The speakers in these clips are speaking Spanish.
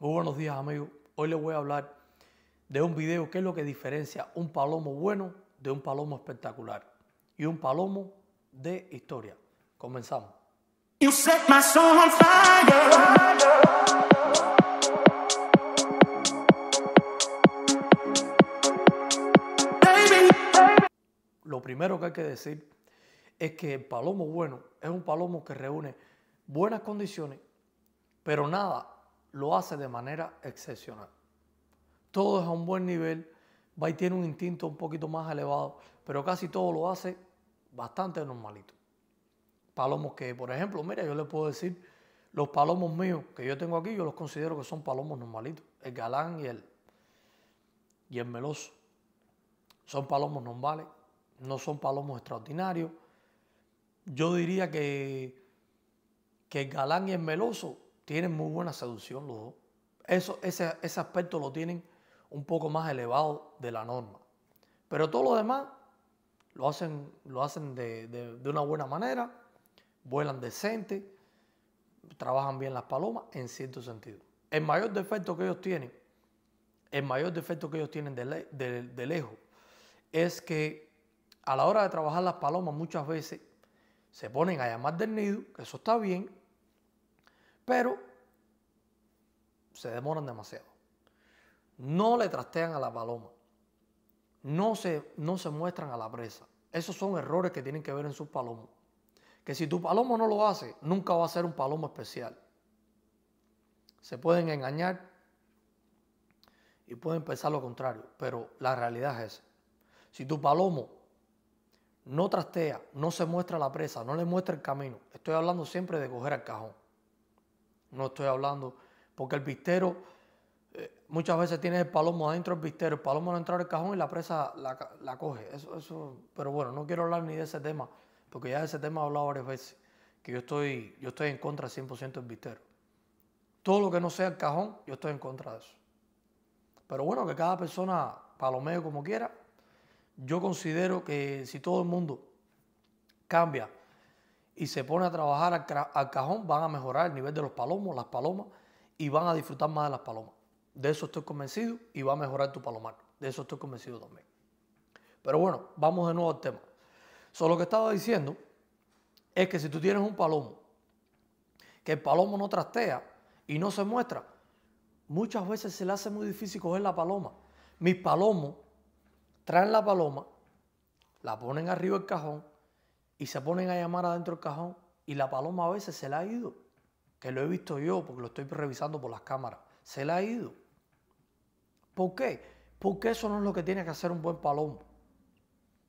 Muy buenos días amigos. Hoy les voy a hablar de un video que es lo que diferencia un palomo bueno de un palomo espectacular y un palomo de historia. Comenzamos. Lo primero que hay que decir es que el palomo bueno es un palomo que reúne buenas condiciones, pero nada lo hace de manera excepcional. Todo es a un buen nivel, va y tiene un instinto un poquito más elevado, pero casi todo lo hace bastante normalito. Palomos que, por ejemplo, mira, yo le puedo decir, los palomos míos que yo tengo aquí, yo los considero que son palomos normalitos, el galán y el, y el meloso. Son palomos normales, no son palomos extraordinarios. Yo diría que, que el galán y el meloso tienen muy buena seducción los dos. Eso, ese, ese aspecto lo tienen un poco más elevado de la norma. Pero todo lo demás lo hacen, lo hacen de, una buena manera, vuelan decente, trabajan bien las palomas en cierto sentido. El mayor defecto que ellos tienen, el mayor defecto que ellos tienen de, lejos, es que a la hora de trabajar las palomas muchas veces se ponen a llamar del nido, que eso está bien, pero se demoran demasiado. No le trastean a la paloma. No se, no se muestran a la presa. Esos son errores que tienen que ver en sus palomos. Que si tu palomo no lo hace, nunca va a ser un palomo especial. Se pueden engañar y pueden pensar lo contrario, pero la realidad es esa. Si tu palomo no trastea, no se muestra a la presa, no le muestra el camino, estoy hablando siempre de coger al cajón. No estoy hablando porque el vistero eh, muchas veces tiene el palomo adentro del vistero, el palomo no entra al cajón y la presa la, coge. Eso, eso, pero bueno, no quiero hablar ni de ese tema, porque ya de ese tema he hablado varias veces, que yo estoy, yo estoy en contra 100% del vistero. Todo lo que no sea el cajón, yo estoy en contra de eso. Pero bueno, que cada persona palomee como quiera. Yo considero que si todo el mundo cambia y se pone a trabajar al cajón, van a mejorar el nivel de los palomos, las palomas y van a disfrutar más de las palomas. De eso estoy convencido y va a mejorar tu palomar. De eso estoy convencido también. Pero bueno, vamos de nuevo al tema. Solo lo que estaba diciendo es que si tú tienes un palomo, que el palomo no trastea y no se muestra, muchas veces se le hace muy difícil coger la paloma. Mis palomos traen la paloma, la ponen arriba del cajón y se ponen a llamar adentro del cajón y la paloma a veces se la ha ido que lo he visto yo porque lo estoy revisando por las cámaras, se le ha ido. ¿Por qué? Porque eso no es lo que tiene que hacer un buen palomo.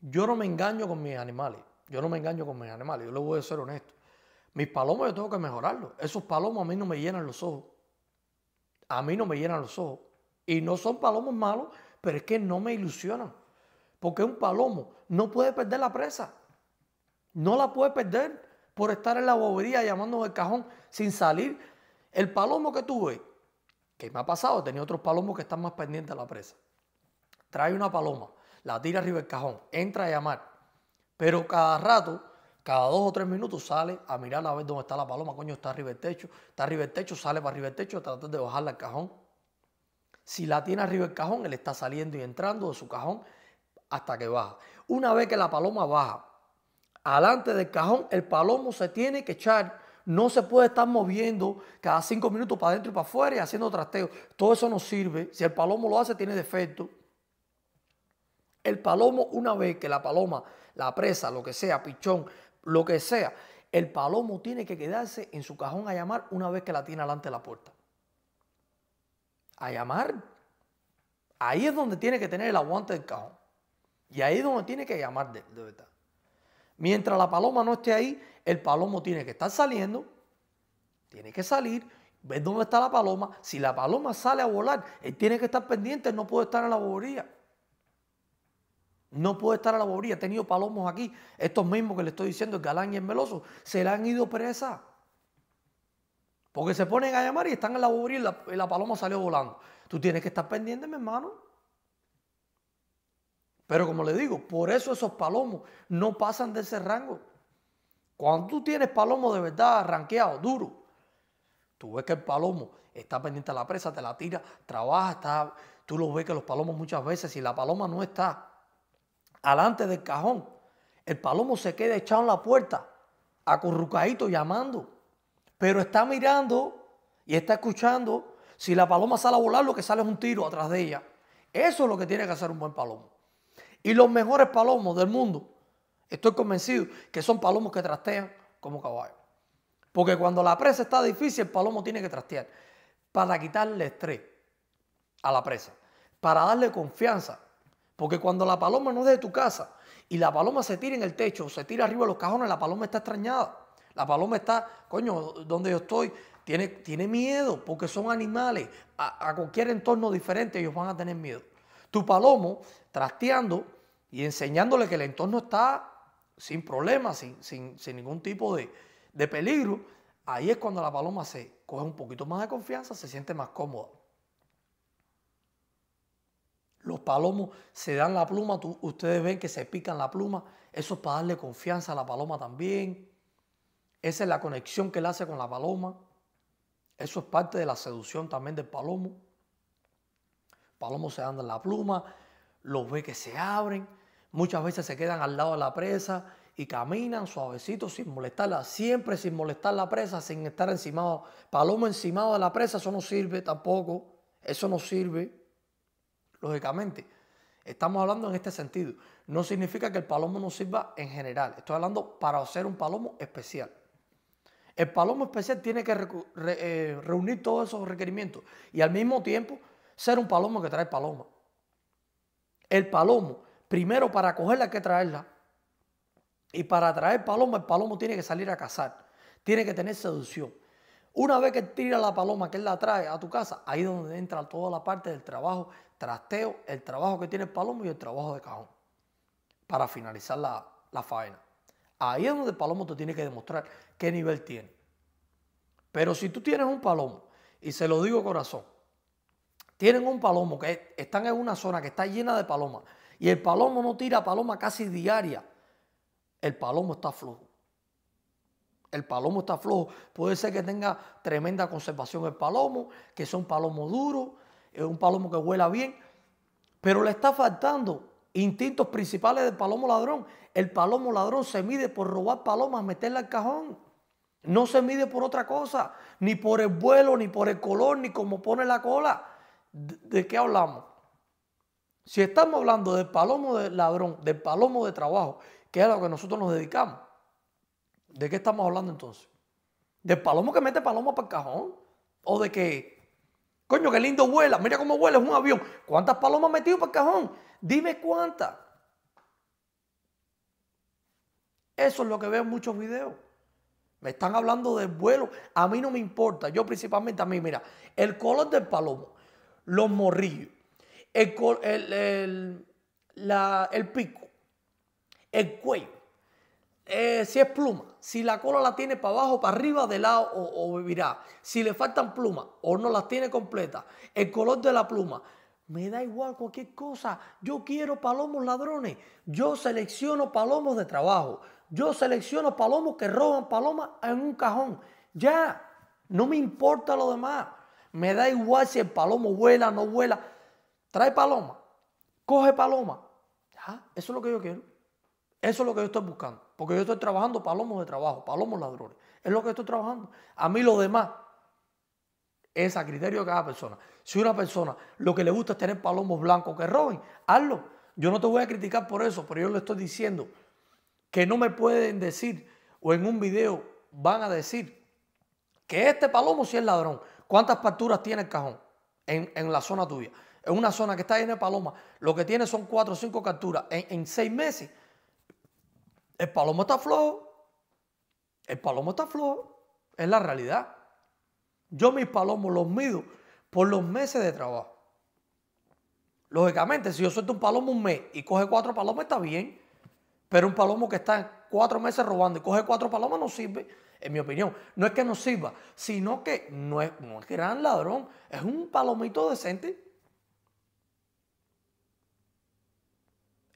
Yo no me engaño con mis animales. Yo no me engaño con mis animales. Yo le voy a ser honesto. Mis palomos yo tengo que mejorarlos. Esos palomos a mí no me llenan los ojos. A mí no me llenan los ojos. Y no son palomos malos, pero es que no me ilusionan. Porque un palomo no puede perder la presa. No la puede perder por estar en la bobería llamando el cajón sin salir. El palomo que tuve, que me ha pasado, tenía otros palomos que están más pendientes a la presa. Trae una paloma, la tira arriba del cajón, entra a llamar, pero cada rato, cada dos o tres minutos sale a mirar a ver dónde está la paloma, coño, está arriba del techo, está arriba del techo, sale para arriba del techo, trata de bajarla al cajón. Si la tiene arriba del cajón, él está saliendo y entrando de su cajón hasta que baja. Una vez que la paloma baja alante del cajón, el palomo se tiene que echar. No se puede estar moviendo cada cinco minutos para adentro y para afuera y haciendo trasteo. Todo eso no sirve. Si el palomo lo hace, tiene defecto. El palomo, una vez que la paloma, la presa, lo que sea, pichón, lo que sea, el palomo tiene que quedarse en su cajón a llamar una vez que la tiene delante de la puerta. A llamar. Ahí es donde tiene que tener el aguante del cajón. Y ahí es donde tiene que llamar de, de verdad. Mientras la paloma no esté ahí, el palomo tiene que estar saliendo, tiene que salir, ver dónde está la paloma. Si la paloma sale a volar, él tiene que estar pendiente, no puede estar en la bobería. No puede estar en la bobería. He tenido palomos aquí, estos mismos que le estoy diciendo, el galán y el meloso, se le han ido presa. Porque se ponen a llamar y están en la bobería y la paloma salió volando. Tú tienes que estar pendiente, mi hermano. Pero como le digo, por eso esos palomos no pasan de ese rango. Cuando tú tienes palomos de verdad arranqueados, duro, tú ves que el palomo está pendiente a la presa, te la tira, trabaja, está, tú lo ves que los palomos muchas veces, si la paloma no está alante del cajón, el palomo se queda echado en la puerta, acurrucadito, llamando. Pero está mirando y está escuchando. Si la paloma sale a volar, lo que sale es un tiro atrás de ella. Eso es lo que tiene que hacer un buen palomo. Y los mejores palomos del mundo, estoy convencido que son palomos que trastean como caballos. Porque cuando la presa está difícil, el palomo tiene que trastear para quitarle estrés a la presa, para darle confianza. Porque cuando la paloma no es de tu casa y la paloma se tira en el techo, o se tira arriba de los cajones, la paloma está extrañada. La paloma está, coño, donde yo estoy, tiene, tiene miedo porque son animales. a, cualquier entorno diferente ellos van a tener miedo. Tu palomo, trasteando, y enseñándole que el entorno está sin problemas, sin, ningún tipo de, peligro, ahí es cuando la paloma se coge un poquito más de confianza, se siente más cómoda. Los palomos se dan la pluma, ustedes ven que se pican la pluma, eso es para darle confianza a la paloma también. Esa es la conexión que él hace con la paloma. Eso es parte de la seducción también del palomo. Palomos se dan la pluma, los ve que se abren, Muchas veces se quedan al lado de la presa y caminan suavecito sin molestarla, siempre sin molestar la presa, sin estar encimado. Palomo encimado de la presa, eso no sirve tampoco, eso no sirve, lógicamente. Estamos hablando en este sentido. No significa que el palomo no sirva en general. Estoy hablando para hacer un palomo especial. El palomo especial tiene que eh, reunir todos esos requerimientos y al mismo tiempo ser un palomo que trae paloma. El palomo primero para cogerla hay que traerla. Y para traer paloma, el palomo tiene que salir a cazar. Tiene que tener seducción. Una vez que tira la paloma, que él la trae a tu casa, ahí es donde entra toda la parte del trabajo, trasteo, el trabajo que tiene el palomo y el trabajo de cajón. Para finalizar la, faena. Ahí es donde el palomo te tiene que demostrar qué nivel tiene. Pero si tú tienes un palomo, y se lo digo corazón, tienen un palomo que están en una zona que está llena de palomas, y el palomo no tira paloma casi diaria. El palomo está flojo. El palomo está flojo. Puede ser que tenga tremenda conservación el palomo, que sea un palomo duro, es eh, un palomo que huela bien, pero le está faltando instintos principales del palomo ladrón. El palomo ladrón se mide por robar palomas, meterla al cajón. No se mide por otra cosa, ni por el vuelo, ni por el color, ni cómo pone la cola. ¿De qué hablamos? Si estamos hablando del palomo de ladrón, del palomo de trabajo, que es a lo que nosotros nos dedicamos, ¿de qué estamos hablando entonces? ¿Del palomo que mete paloma para el cajón? ¿O de que, coño, qué lindo vuela, mira cómo vuela, es un avión? ¿Cuántas palomas ha metido para el cajón? Dime cuántas. Eso es lo que veo en muchos videos. Me están hablando del vuelo. A mí no me importa. Yo principalmente a mí, mira, el color del palomo, los morrillos, el, el, pico, el cuello, eh, si es pluma, si la cola la tiene para abajo, para arriba, de lado o, o si le faltan plumas o no las tiene completas, el color de la pluma. Me da igual cualquier cosa. Yo quiero palomos ladrones. Yo selecciono palomos de trabajo. Yo selecciono palomos que roban palomas en un cajón. Ya, no me importa lo demás. Me da igual si el palomo vuela, no vuela. Trae paloma. Coge paloma. Eso es lo que yo quiero. Eso es lo que yo estoy buscando. Porque yo estoy trabajando palomos de trabajo, palomos ladrones. Es lo que estoy trabajando. A mí lo demás es a criterio de cada persona. Si una persona lo que le gusta es tener palomos blancos que roben, hazlo. Yo no te voy a criticar por eso, pero yo le estoy diciendo que no me pueden decir o en un video van a decir que este palomo sí es ladrón. ¿Cuántas facturas tiene el cajón en, en la zona tuya? es una zona que está llena de palomas, lo que tiene son cuatro o cinco capturas en, seis meses, el palomo está flojo. El palomo está flojo. Es la realidad. Yo mis palomos los mido por los meses de trabajo. Lógicamente, si yo suelto un palomo un mes y coge cuatro palomas, está bien. Pero un palomo que está cuatro meses robando y coge cuatro palomas no sirve, en mi opinión. No es que no sirva, sino que no es, no gran ladrón. Es un palomito decente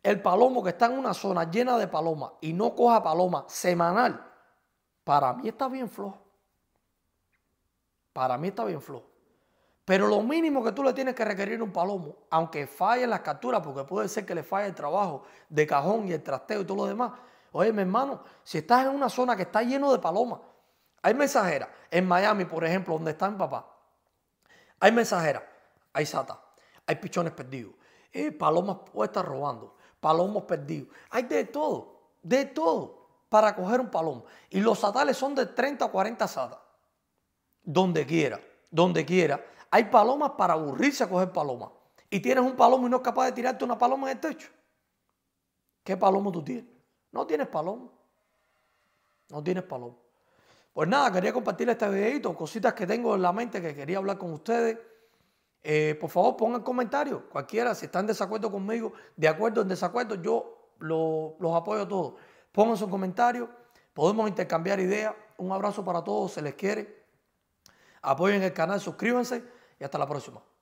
el palomo que está en una zona llena de palomas y no coja paloma semanal, para mí está bien flojo. Para mí está bien flojo. Pero lo mínimo que tú le tienes que requerir a un palomo, aunque falle en las capturas, porque puede ser que le falle el trabajo de cajón y el trasteo y todo lo demás. Oye, mi hermano, si estás en una zona que está lleno de palomas, hay mensajeras. En Miami, por ejemplo, donde está mi papá, hay mensajeras, hay sata, hay pichones perdidos, eh, palomas puede estar robando palomos perdidos. Hay de todo, de todo para coger un palomo. Y los satales son de 30 o 40 satas. Donde quiera, donde quiera. Hay palomas para aburrirse a coger palomas. Y tienes un palomo y no es capaz de tirarte una paloma en el techo. ¿Qué palomo tú tienes? No tienes palomo. No tienes palomo. Pues nada, quería compartir este videito, cositas que tengo en la mente que quería hablar con ustedes. Eh, por favor, pongan comentarios, cualquiera, si están en desacuerdo conmigo, de acuerdo en desacuerdo, yo los apoyo a todos. Pongan sus comentarios, podemos intercambiar ideas. Un abrazo para todos, se les quiere. Apoyen el canal, suscríbanse y hasta la próxima.